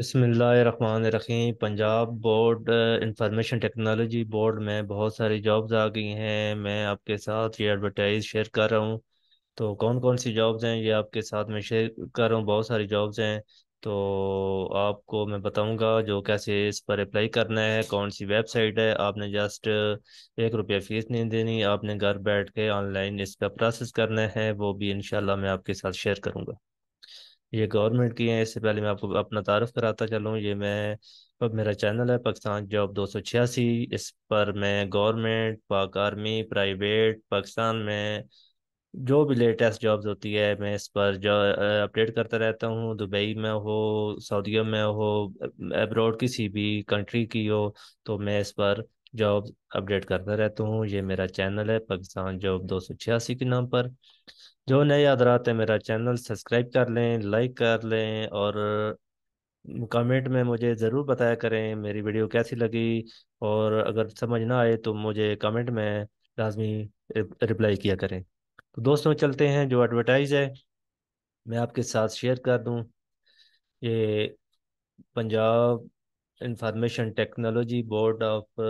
रखी Punjab board information technology board में बहुत सारी जॉब्स आ गई हैं मैं आपके साथ ये एडवर्टाइज शेयर कर रहा हूँ तो कौन कौन सी जॉब्स हैं ये आपके साथ मैं शेयर कर रहा हूँ बहुत सारी जॉब्स हैं तो आपको मैं बताऊंगा जो कैसे इस पर अप्लाई करना है कौन सी वेबसाइट है आपने जस्ट एक रुपया फीस नहीं देनी आपने घर बैठ के ऑनलाइन इसका प्रोसेस करना है वो भी इनशाला मैं आपके साथ शेयर करूंगा ये गवर्नमेंट की है इससे पहले मैं आपको अपना तारफ़ कराता चलूँ ये मैं अब मेरा चैनल है पाकिस्तान जॉब दो सौ छियासी इस पर मैं गवर्नमेंट पाक आर्मी प्राइवेट पाकिस्तान में जो भी लेटेस्ट जॉब्स होती है मैं इस पर जो अपडेट करता रहता हूँ दुबई में हो सऊदी में हो अब्रॉड किसी भी कंट्री की हो तो मैं इस पर जॉब अपडेट करता रहता हूँ ये मेरा चैनल है पाकिस्तान जॉब दो सौ छियासी के नाम पर जो नए हजरात है मेरा चैनल सब्सक्राइब कर लें लाइक कर लें और कमेंट में मुझे ज़रूर बताया करें मेरी वीडियो कैसी लगी और अगर समझ ना आए तो मुझे कमेंट में लाजमी रिप्लाई किया करें तो दोस्तों चलते हैं जो एडवर्टाइज़ है मैं आपके साथ शेयर कर दूं ये Punjab information technology board of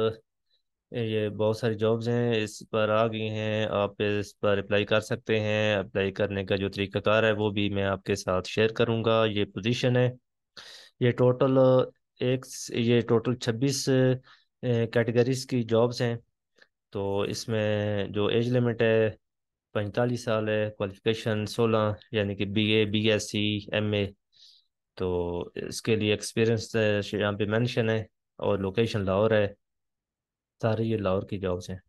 ये बहुत सारी जॉब्स हैं इस पर आ गई हैं आप इस पर अप्लाई कर सकते हैं अप्लाई करने का जो तरीकाकार है वो भी मैं आपके साथ शेयर करूंगा ये पोजीशन है ये टोटल एक ये टोटल छब्बीस कैटेगरीज की जॉब्स हैं तो इसमें जो एज लिमिट है पैंतालीस साल है क्वालिफिकेशन सोलह यानी कि B A B S C M A तो इसके लिए एक्सपीरियंस यहाँ पे मैंशन है और लोकेशन लाहौर है सारे ये लाहौर की जॉब्स हैं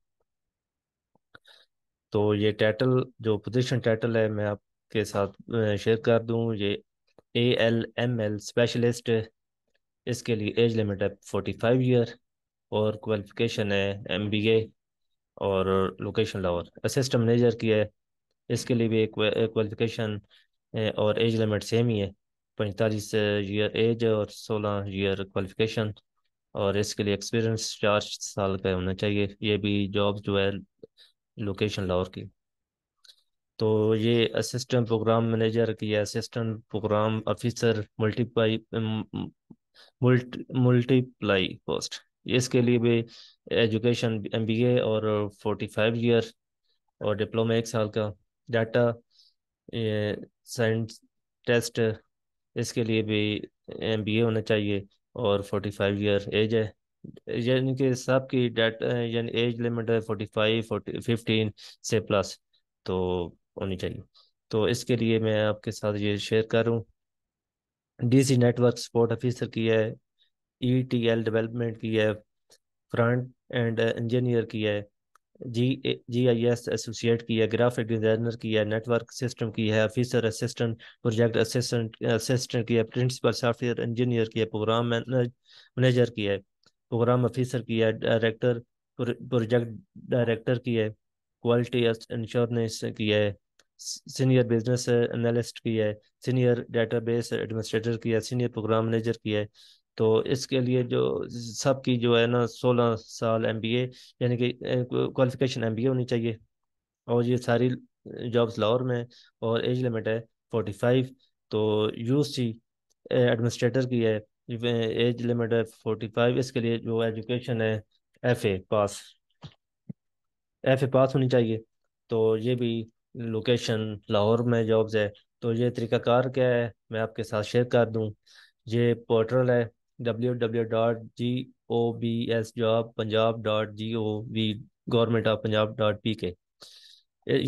तो ये टाइटल जो पोजीशन टाइटल है मैं आपके साथ शेयर कर दूं ये A L M L specialist इसके लिए एज लिमिट है फोर्टी फाइव ईयर और क्वालिफिकेशन है एम बी ए और लोकेशन लाहौर असिस्टेंट मैनेजर की है इसके लिए भी एक क्वालिफिकेशन और एज लिमिट सेम ही है पैंतालीस ईयर एज और सोलह ईयर क्वालिफिकेशन और इसके लिए एक्सपीरियंस चार साल का होना चाहिए ये भी जॉब जो है लोकेशन लाहौर की तो ये असिस्टेंट प्रोग्राम मैनेजर की assistant program officer multiply multiply post इसके लिए भी एजुकेशन एमबीए और फोर्टी फाइव ईयर और डिप्लोमा एक साल का डाटा साइंस टेस्ट इसके लिए भी एमबीए होना चाहिए और फोर्टी फाइव ईयर एज है यानी कि सबकी डाटा यानी एज लिमिट है फोर्टी फाइव फोर्टी फिफ्टीन से प्लस तो होनी चाहिए तो इसके लिए मैं आपके साथ ये शेयर कर D C network support officer की है ई टी एल डेवलपमेंट की है फ्रंट एंड इंजीनियर की है जी जी आई एस एसोसिएट की है ग्राफिक डिजाइनर की है नेटवर्क सिस्टम की है officer assistant project assistant assistant की है प्रिंसिपल सॉफ्टवेयर इंजीनियर की है प्रोग्राम मैनेजर की है प्रोग्राम ऑफिसर की है डायरेक्टर प्रोजेक्ट डायरेक्टर की है क्वालिटी इंश्योरेंस की है सीनियर बिजनेस एनालिस्ट की है सीनियर डेटाबेस एडमिनिस्ट्रेटर की है सीनियर प्रोग्राम मैनेजर की है तो इसके लिए जो सबकी जो है ना सोलह साल एम बी ए यानी कि क्वालिफिकेशन एम बी ए होनी चाहिए और ये सारी जॉब्स लाहौर में और एज लिमिट है फोर्टी फाइव तो यू सी एडमिनिस्ट्रेटर की है एज लिमिट है फोर्टी फाइव इसके लिए जो एजुकेशन है F A pass F A पास होनी चाहिए तो ये भी लोकेशन लाहौर में जॉब्स है तो ये तरीकाकार क्या है मैं आपके साथ शेयर कर दूँ ये पोर्टल है W W dot G O B S job Punjab dot G O V government of Punjab dot P K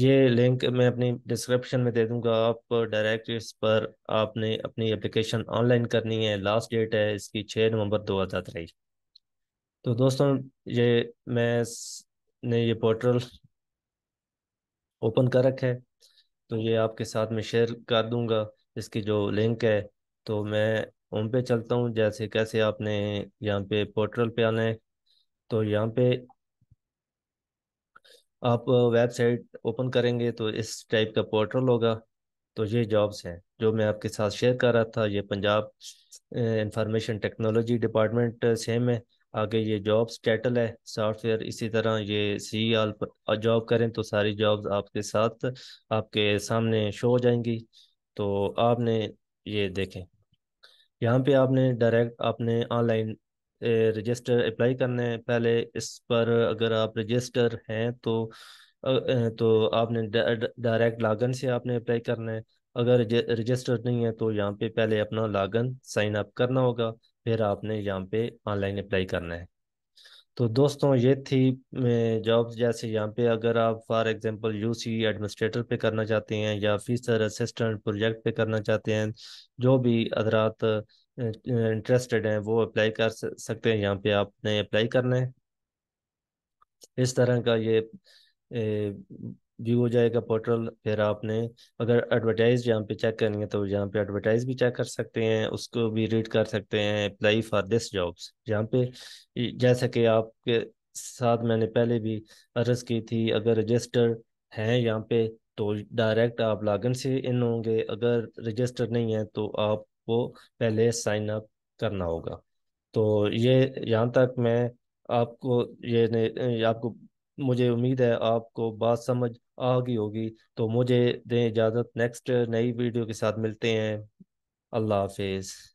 ये लिंक मैं अपनी डिस्क्रिप्शन में दे दूंगा आप डायरेक्ट इस पर आपने अपनी एप्लीकेशन ऑनलाइन करनी है लास्ट डेट है इसकी छः नवंबर दो हज़ार तेईस तो दोस्तों ये मैं ने ये पोर्टल ओपन कर रखा है तो ये आपके साथ में शेयर कर दूंगा इसकी जो लिंक है तो मैं होम पे चलता हूँ जैसे कैसे आपने यहाँ पे पोर्टल पे आना है तो यहाँ पे आप वेबसाइट ओपन करेंगे तो इस टाइप का पोर्टल होगा तो ये जॉब्स हैं जो मैं आपके साथ शेयर कर रहा था ये Punjab information technology department same है आगे ये जॉब्स टाइटल है सॉफ्टवेयर इसी तरह ये सी आल जॉब करें तो सारी जॉब्स आपके साथ आपके सामने शो हो जाएंगी तो आपने ये देखें यहाँ पे आपने डायरेक्ट आपने ऑनलाइन रजिस्टर अप्लाई करना है पहले इस पर अगर आप रजिस्टर हैं तो तो आपने डायरेक्ट लागन से आपने अप्लाई करना है अगर रजिस्टर नहीं है तो यहाँ पे पहले अपना लागन साइन अप करना होगा फिर आपने यहाँ पे ऑनलाइन अप्लाई करना है तो दोस्तों ये थी जॉब जैसे यहाँ पे अगर आप फॉर एग्जांपल यूसी एडमिनिस्ट्रेटर पे करना चाहते हैं या फीसर असिस्टेंट प्रोजेक्ट पे करना चाहते हैं जो भी अदरात इंटरेस्टेड हैं वो अप्लाई कर सकते हैं यहाँ पे आपने अप्लाई करना है इस तरह का ये ए, व्यू हो जाएगा पोर्टल फिर आपने अगर एडवर्टाइज यहाँ पे चेक करनी है तो यहाँ पे एडवर्टाइज भी चेक कर सकते हैं उसको भी रीड कर सकते हैं अप्लाई फॉर दिस जॉब्स यहाँ पे जैसा कि आपके साथ मैंने पहले भी अर्ज की थी अगर रजिस्टर हैं यहाँ पे तो डायरेक्ट आप लागन से इन होंगे अगर रजिस्टर नहीं है तो आपको पहले साइन अप करना होगा तो ये यहाँ तक मैं आपको ये आपको मुझे उम्मीद है आपको बात समझ आ गई होगी तो मुझे दें इजाज़त नेक्स्ट नई वीडियो के साथ मिलते हैं अल्लाह हाफिज़